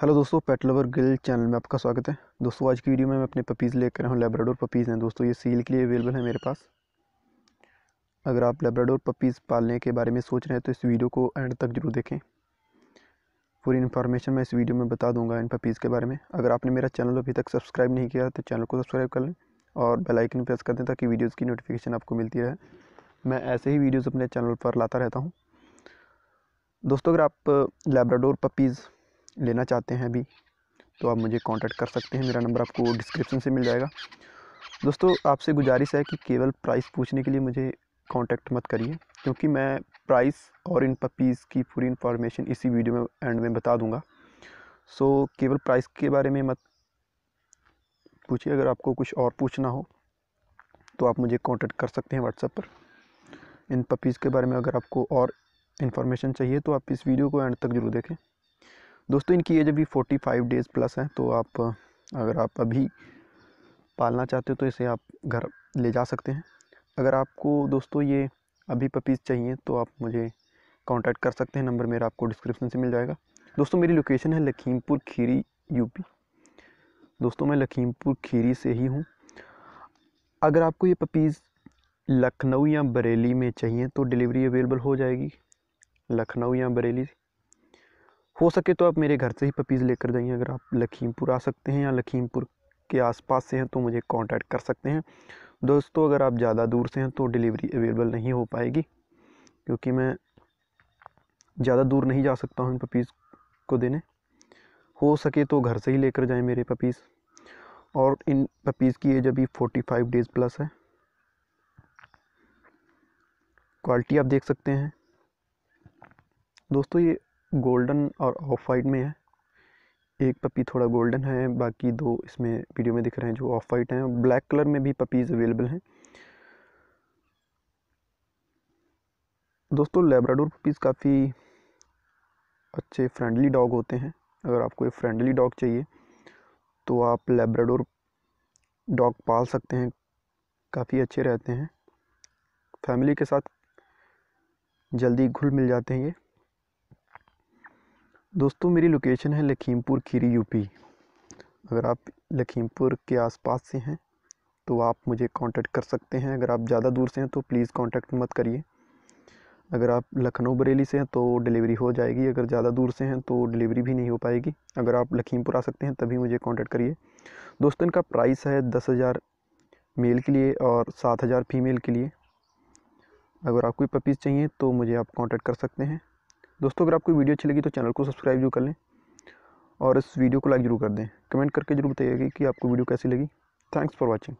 hello दोस्तों पेट lover Gill channel में आपका स्वागत है दोस्तों आज की वीडियो में मैं अपने पपीज़ लेकर आया हूँ लेब्राडोर पपीज़ हैं दोस्तों ये सील के लिए अवेलेबल है मेरे पास अगर आप लेब्राडोर पपीज़ पालने के बारे में सोच रहे हैं तो इस वीडियो को एंड तक जरूर देखें पूरी इन्फॉर्मेशन मैं इस वीडियो में बता दूंगा इन पपीज़ के बारे में अगर आपने मेरा चैनल अभी तक सब्सक्राइब नहीं किया तो चैनल को सब्सक्राइब कर लें और बेलाइकन प्रेस कर दें ताकि वीडियोज़ की नोटिफिकेशन आपको मिलती रहे मैं ऐसे ही वीडियोज़ अपने चैनल पर लाता रहता हूँ दोस्तों अगर आप लेब्राडोर पपीज़ लेना चाहते हैं अभी तो आप मुझे कांटेक्ट कर सकते हैं मेरा नंबर आपको डिस्क्रिप्शन से मिल जाएगा दोस्तों आपसे गुजारिश है कि केवल प्राइस पूछने के लिए मुझे कांटेक्ट मत करिए क्योंकि मैं प्राइस और इन पपीज़ की पूरी इन्फॉर्मेशन इसी वीडियो में एंड में बता दूंगा सो so, केवल प्राइस के बारे में मत पूछिए अगर आपको कुछ और पूछना हो तो आप मुझे कॉन्टेक्ट कर सकते हैं व्हाट्सएप पर इन पपीज़ के बारे में अगर आपको और इन्फॉर्मेशन चाहिए तो आप इस वीडियो को एंड तक ज़रूर देखें दोस्तों इनकी एज अभी फोर्टी फाइव डेज़ प्लस है तो आप अगर आप अभी पालना चाहते हो तो इसे आप घर ले जा सकते हैं अगर आपको दोस्तों ये अभी पपीज़ चाहिए तो आप मुझे कांटेक्ट कर सकते हैं नंबर मेरा आपको डिस्क्रिप्शन से मिल जाएगा दोस्तों मेरी लोकेशन है लखीमपुर खीरी यूपी दोस्तों मैं लखीमपुर खीरी से ही हूँ अगर आपको ये पपीज़ लखनऊ या बरेली में चाहिए तो डिलीवरी अवेलेबल हो जाएगी लखनऊ या बरेली हो सके तो आप मेरे घर से ही पपीज़ लेकर जाइए अगर आप लखीमपुर आ सकते हैं या लखीमपुर के आसपास से हैं तो मुझे कांटेक्ट कर सकते हैं दोस्तों अगर आप ज़्यादा दूर से हैं तो डिलीवरी अवेलेबल नहीं हो पाएगी क्योंकि मैं ज़्यादा दूर नहीं जा सकता हूँ इन पपीज़ को देने हो सके तो घर से ही लेकर जाए मेरे पपीज़ और इन पपीज़ की एज अभी फोर्टी फाइव डेज़ प्लस है क्वालिटी आप देख सकते हैं दोस्तों ये गोल्डन और ऑफ वाइट में है एक पपी थोड़ा गोल्डन है बाकी दो इसमें वीडियो में दिख रहे हैं जो ऑफ वाइट हैं ब्लैक कलर में भी पपीज़ अवेलेबल हैं दोस्तों लेब्राडोर पपीज़ काफ़ी अच्छे फ्रेंडली डॉग होते हैं अगर आपको एक फ्रेंडली डॉग चाहिए तो आप लेब्राडोर डॉग पाल सकते हैं काफ़ी अच्छे रहते हैं फैमिली के साथ जल्दी घुल मिल जाते हैं ये दोस्तों मेरी लोकेशन है लखीमपुर खीरी यूपी अगर आप लखीमपुर के आसपास से हैं तो आप मुझे कांटेक्ट कर सकते हैं अगर आप ज़्यादा दूर से हैं तो प्लीज़ कांटेक्ट मत करिए अगर आप लखनऊ बरेली से हैं तो डिलीवरी हो जाएगी अगर ज़्यादा दूर से हैं तो डिलीवरी भी नहीं हो पाएगी अगर आप लखीमपुर आ सकते हैं तभी मुझे कॉन्टैक्ट करिए दोस्तों इनका प्राइस है दस हज़ार मेल के लिए और सात हज़ार फीमेल के लिए अगर आपको पपीज़ चाहिए तो मुझे आप कॉन्टैक्ट कर सकते हैं दोस्तों अगर आपको वीडियो अच्छी लगी तो चैनल को सब्सक्राइब जरूर कर लें और इस वीडियो को लाइक जरूर कर दें कमेंट करके जरूर बताइएगा कि आपको वीडियो कैसी लगी थैंक्स फॉर वॉचिंग